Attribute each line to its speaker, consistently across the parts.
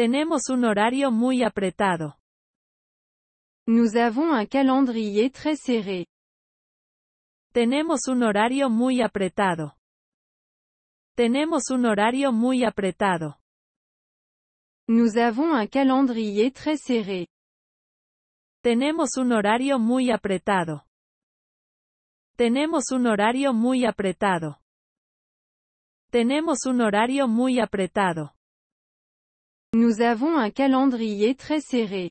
Speaker 1: Tenemos un horario muy apretado. Nous avons un calendrier très serré. Tenemos un horario muy apretado. Tenemos un horario muy apretado. Nous avons un calendrier très serré. Tenemos un horario muy apretado. Tenemos un horario muy apretado. Tenemos un horario muy apretado. Nous avons un calendrier très serré.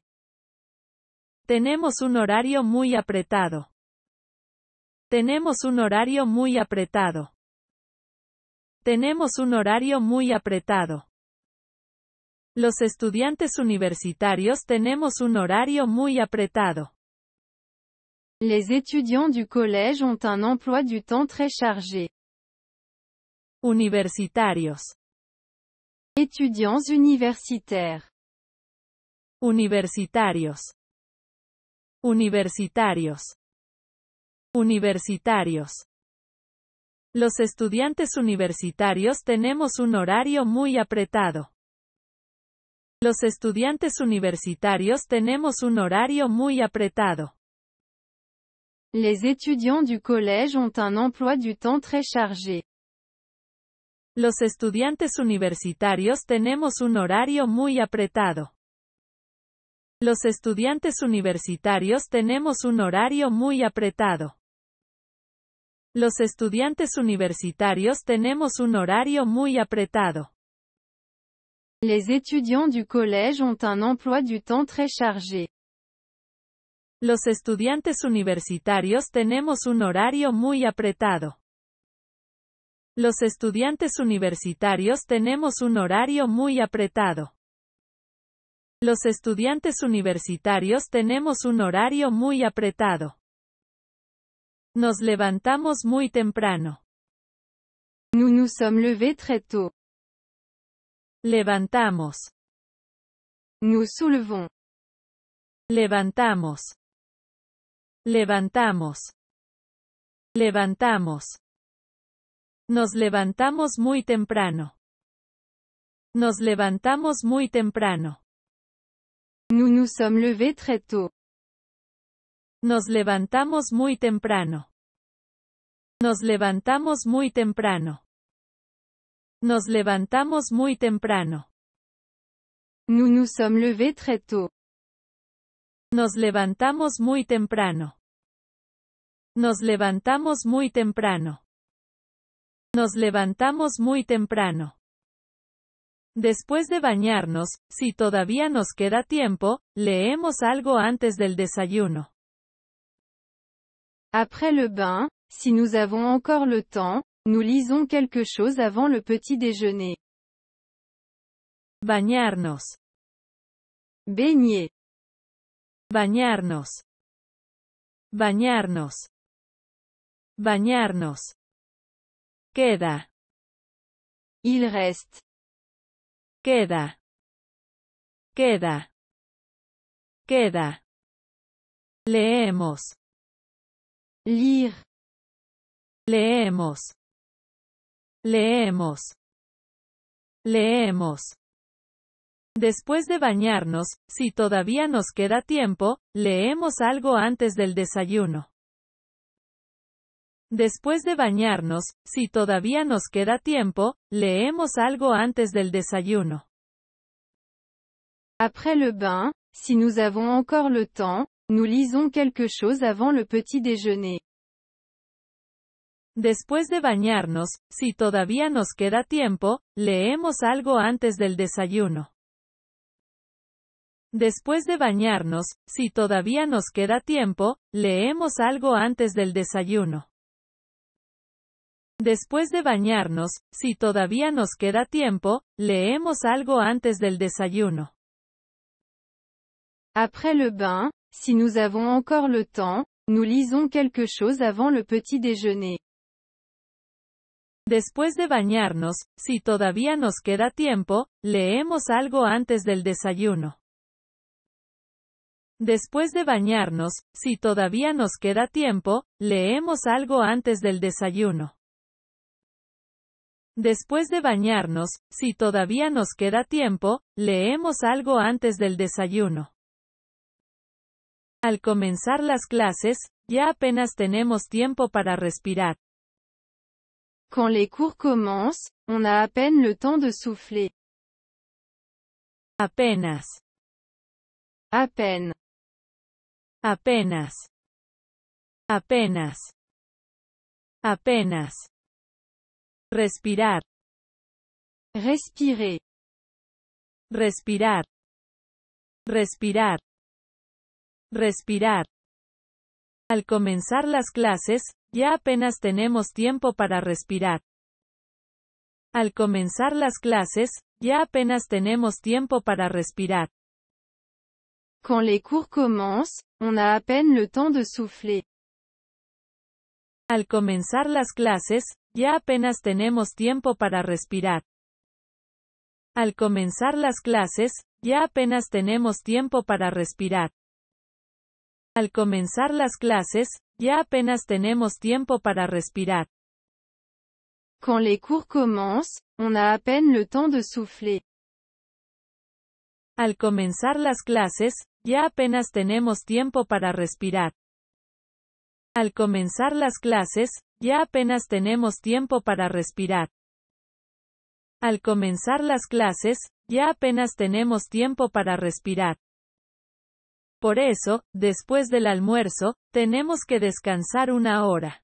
Speaker 1: Tenemos un horario muy apretado. Tenemos un horario muy apretado. Tenemos un horario muy apretado. Los estudiantes universitarios tenemos un horario muy apretado.
Speaker 2: Les étudiants du collège ont un emploi du temps très chargé. Universitarios. Étudiants universitaires.
Speaker 3: Universitarios. Universitarios.
Speaker 1: Universitarios. Los estudiantes universitarios tenemos un horario muy apretado. Los estudiantes universitarios tenemos un horario muy apretado.
Speaker 2: Les étudiants du collège ont un emploi du temps très chargé.
Speaker 1: Los estudiantes universitarios tenemos un horario muy apretado. Los estudiantes universitarios tenemos un horario muy apretado. Los estudiantes universitarios
Speaker 2: tenemos un horario muy apretado. Les étudiants du collège ont un emploi du temps très chargé. Los estudiantes
Speaker 1: universitarios tenemos un horario muy apretado. Los estudiantes universitarios tenemos un horario muy apretado. Los estudiantes universitarios tenemos un horario muy apretado. Nos levantamos muy temprano.
Speaker 3: Nous nous sommes levés très tôt. Levantamos. Nous soulevons. Levantamos.
Speaker 1: Levantamos. Levantamos. Nos levantamos muy temprano. Nos levantamos muy temprano. Nous nous Nos levantamos muy temprano. Nos levantamos muy temprano. Nos levantamos muy temprano. Nous nous sommes Nos levantamos muy temprano. Nos levantamos muy temprano. Nos levantamos muy temprano. Después de bañarnos, si todavía nos queda tiempo, leemos algo antes del desayuno.
Speaker 2: Après le bain, si nous avons encore le temps, nous lisons quelque chose avant le petit déjeuner. Bañarnos.
Speaker 3: Baigner. Bañarnos. Bañarnos. Bañarnos. Queda. Il reste. Queda. Queda. Queda. Leemos. Lire. Leemos.
Speaker 1: Leemos. Leemos. Después de bañarnos, si todavía nos queda tiempo, leemos algo antes del desayuno. Después de bañarnos, si todavía nos queda tiempo, leemos algo antes del desayuno.
Speaker 2: Après le bain, si nous avons encore le temps, nous lisons quelque chose avant le petit déjeuner. Después de bañarnos,
Speaker 1: si todavía nos queda tiempo, leemos algo antes del desayuno. Después de bañarnos, si todavía nos queda tiempo, leemos algo antes del desayuno. Después de bañarnos, si todavía nos queda tiempo, leemos algo antes del desayuno.
Speaker 2: Après le bain, si nous avons encore le temps, nous lisons quelque chose avant le petit déjeuner.
Speaker 1: Después de bañarnos, si todavía nos queda tiempo, leemos algo antes del desayuno. Después de bañarnos, si todavía nos queda tiempo, leemos algo antes del desayuno. Después de bañarnos, si todavía nos queda tiempo, leemos algo antes del desayuno. Al comenzar las clases, ya apenas tenemos tiempo para respirar.
Speaker 2: Quand les cours commencent, on a à peine le temps de souffler.
Speaker 3: Apenas. Apenas. Apenas. Apenas. Respirar. Respirer. Respirar.
Speaker 1: Respirar. Respirar. Al comenzar las clases, ya apenas tenemos tiempo para respirar. Al comenzar las clases, ya apenas tenemos tiempo para
Speaker 2: respirar. Quand les cours commencent, on a peine le temps de souffler. Al comenzar las clases, ya apenas
Speaker 1: tenemos tiempo para respirar. Al comenzar las clases, ya apenas tenemos tiempo para respirar. Al comenzar las clases, ya apenas tenemos tiempo para respirar.
Speaker 2: les cours commencent, on a le temps de souffler.
Speaker 1: Al comenzar las clases, ya apenas tenemos tiempo para respirar. Al comenzar las clases, ya apenas tenemos tiempo para respirar. Al comenzar las clases, ya apenas tenemos tiempo para respirar. Por eso, después del almuerzo,
Speaker 2: tenemos que descansar una hora.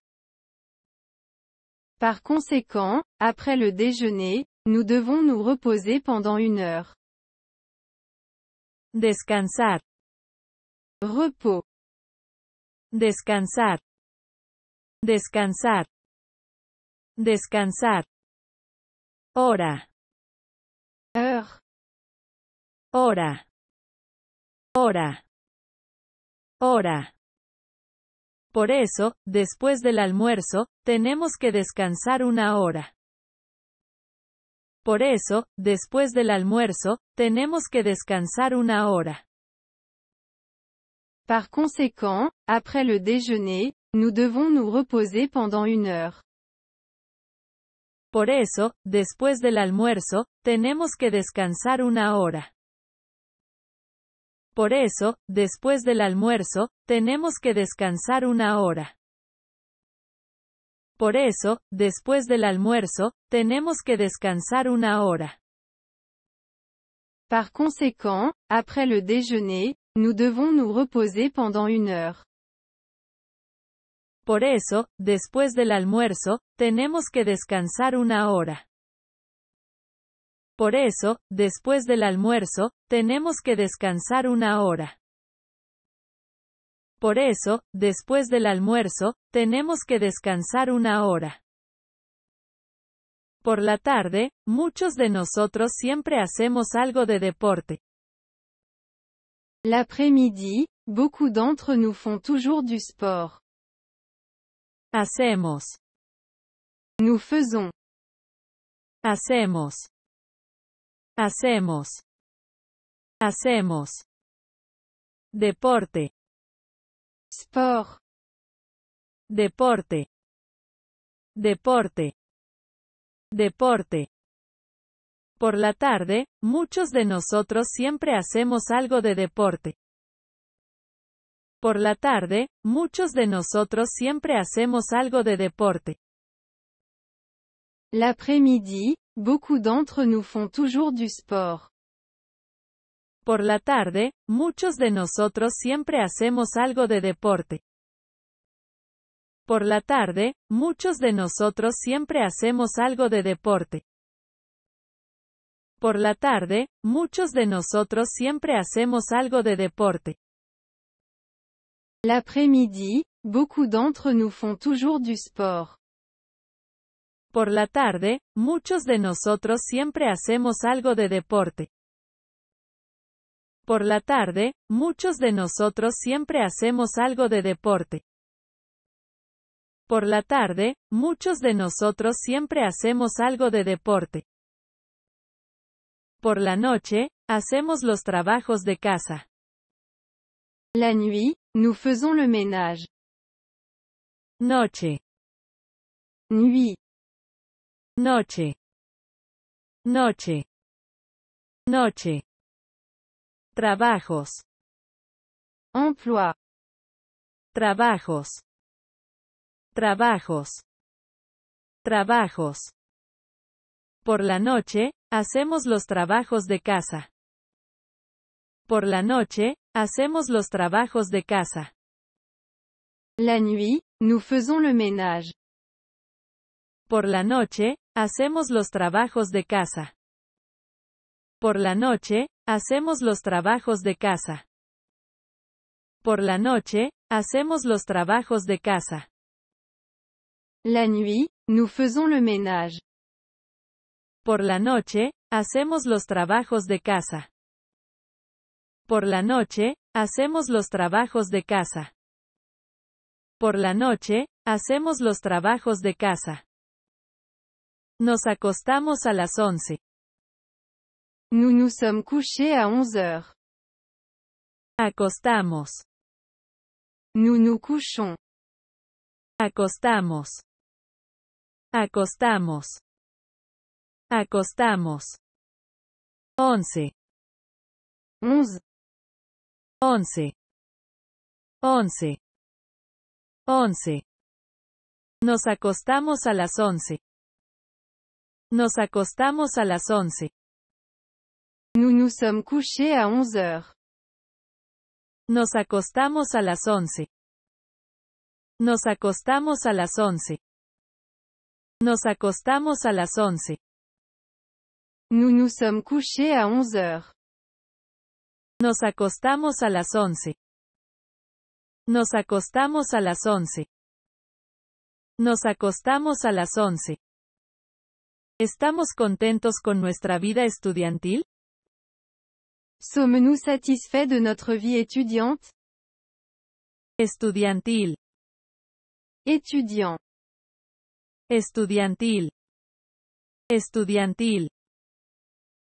Speaker 2: Par conséquent, après le déjeuner, nous devons nous reposer pendant une heure.
Speaker 3: Descansar. Repos descansar, descansar, descansar. Hora, hora,
Speaker 1: hora, hora. Por eso, después del almuerzo, tenemos que descansar una hora. Por eso, después del almuerzo, tenemos que
Speaker 2: descansar una hora. Par conséquent, après le déjeuner, nous devons nous reposer pendant une heure.
Speaker 1: Por eso, después del almuerzo, tenemos que descansar una hora. Por eso, después del almuerzo, tenemos que descansar una hora. Por eso, después del almuerzo,
Speaker 2: tenemos que descansar una hora. Par conséquent, après le déjeuner, Nous devons nous reposer pendant heure.
Speaker 1: Por eso, después del almuerzo, tenemos que descansar una hora. Por eso, después del almuerzo, tenemos que descansar una hora. Por eso, después del almuerzo, tenemos que descansar una hora. Por la tarde, muchos de nosotros siempre hacemos algo de deporte,
Speaker 2: L'après-midi, beaucoup d'entre nous font toujours du
Speaker 3: sport. Hacemos. Nous faisons. Hacemos. Hacemos. Hacemos. Deporte. Sport. Deporte. Deporte.
Speaker 1: Deporte. Por la tarde, muchos de nosotros siempre hacemos algo de deporte. Por la tarde, muchos de nosotros siempre hacemos algo de deporte.
Speaker 2: L'après-midi, beaucoup d'entre nous font toujours du sport.
Speaker 1: Por la tarde, muchos de nosotros siempre hacemos algo de deporte. Por la tarde, muchos de nosotros siempre hacemos algo de deporte por la tarde, muchos de nosotros
Speaker 2: siempre hacemos algo de deporte. L'après-midi, beaucoup d'entre nous font toujours du sport. Por la
Speaker 1: tarde, muchos de nosotros siempre hacemos algo de deporte. Por la tarde, muchos de nosotros siempre hacemos algo de deporte. Por la tarde, muchos de nosotros siempre hacemos algo de deporte. Por la noche, hacemos los trabajos de casa.
Speaker 2: La nuit, nous faisons le ménage.
Speaker 3: Noche. Nuit. Noche. Noche. Noche. Trabajos. Emploi.
Speaker 1: Trabajos. Trabajos. Trabajos. Por la noche, Hacemos los trabajos de casa. Por la noche, hacemos los trabajos de casa. La nuit, nous faisons le ménage. Por la noche, hacemos los trabajos de casa. Por la noche, hacemos los trabajos de casa. Por la noche, hacemos los trabajos de casa.
Speaker 2: La nuit, nous faisons le ménage.
Speaker 1: Por la noche, hacemos los trabajos de casa. Por la noche, hacemos los trabajos de casa. Por la noche, hacemos los trabajos de casa. Nos acostamos a las 11. Nous nous sommes couchés
Speaker 2: à 11
Speaker 3: heures. Acostamos. Nous nous couchons. Acostamos. Acostamos. Acostamos. 11. 11. 11. 11.
Speaker 1: 11. Nos acostamos a las 11. Nos acostamos a las 11. Nous nous sommes couchés à 11 heures. Nos acostamos a las 11. Nos acostamos a las 11. Nos acostamos a las 11. Nous nous sommes couchés à 11 heures. Nos acostamos a las 11. Nos acostamos a las 11. Nos acostamos a las 11.
Speaker 2: ¿Estamos contentos con nuestra vida estudiantil? Sommes-nous satisfaits de notre vie étudiante? Estudiantil. Étudiant. Estudiantil.
Speaker 1: Estudiantil.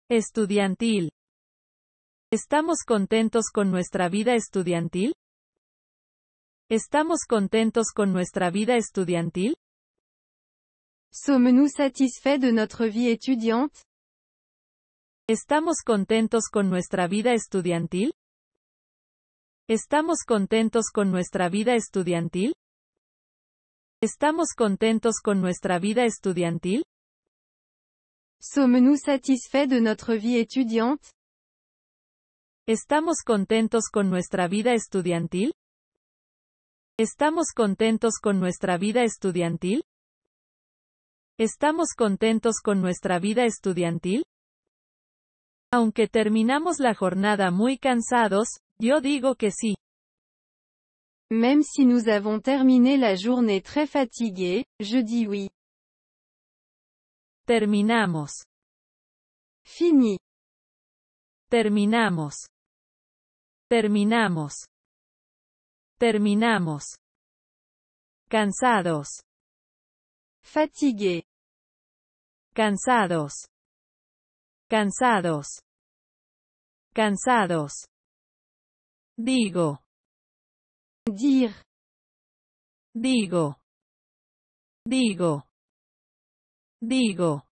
Speaker 1: estudiantil. ¿Estamos contentos con nuestra vida estudiantil? ¿Estamos contentos con nuestra vida estudiantil? Sommes-nous de
Speaker 2: notre vie étudiante?
Speaker 1: ¿Estamos contentos con nuestra vida estudiantil? ¿Estamos contentos con nuestra vida estudiantil?
Speaker 2: ¿Estamos contentos con nuestra vida estudiantil? Sommes-nous satisfaits de notre vie étudiante?
Speaker 1: ¿Estamos contentos con nuestra vida estudiantil? ¿Estamos contentos con nuestra vida estudiantil? ¿Estamos contentos con nuestra vida estudiantil? Aunque terminamos la
Speaker 2: jornada muy cansados, yo digo que sí. Même si nous avons terminé la journée très fatigués, je dis oui.
Speaker 3: Terminamos. Fini. Terminamos. Terminamos. Terminamos. Cansados. Fatigué. Cansados. Cansados. Cansados. Digo. Dir. Digo. Digo. Digo.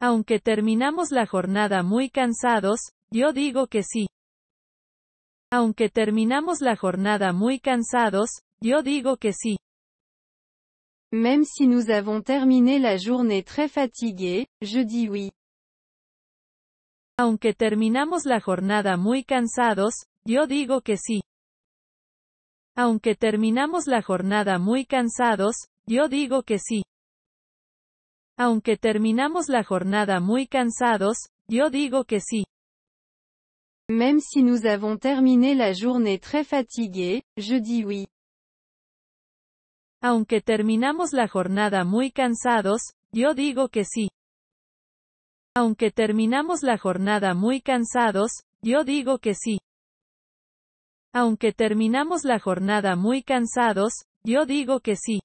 Speaker 1: Aunque terminamos la jornada muy cansados, yo digo que sí. Aunque terminamos la jornada muy cansados,
Speaker 2: yo digo que sí. Même si nous avons terminé la journée très fatiguée, je dis oui. Aunque terminamos
Speaker 1: la jornada muy cansados, yo digo que sí. Aunque terminamos la jornada muy cansados, yo digo que sí. Aunque terminamos la jornada muy cansados, yo digo que sí.
Speaker 2: Même si nous avons terminé la journée très fatiguée, je dis oui. Aunque terminamos la jornada muy cansados, yo
Speaker 1: digo que sí. Aunque terminamos la jornada muy cansados, yo digo que sí. Aunque terminamos la jornada muy cansados, yo digo que sí.